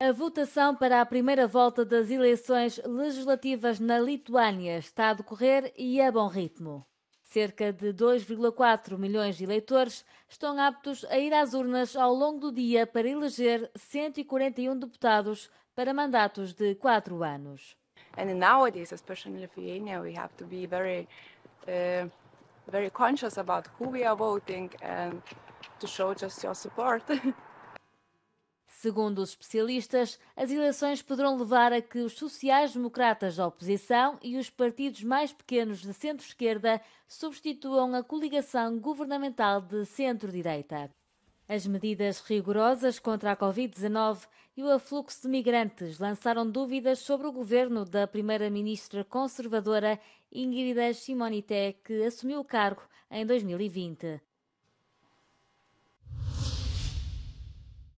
A votação para a primeira volta das eleições legislativas na Lituânia está a decorrer e a é bom ritmo. Cerca de 2,4 milhões de eleitores estão aptos a ir às urnas ao longo do dia para eleger 141 deputados para mandatos de quatro anos. And nowadays, especially in Lithuania, we have to be very, uh, very conscious about who we are voting and to show just your support. Segundo os especialistas, as eleições poderão levar a que os sociais-democratas da oposição e os partidos mais pequenos de centro-esquerda substituam a coligação governamental de centro-direita. As medidas rigorosas contra a Covid-19 e o afluxo de migrantes lançaram dúvidas sobre o governo da primeira-ministra conservadora Ingrid Simonité, que assumiu o cargo em 2020.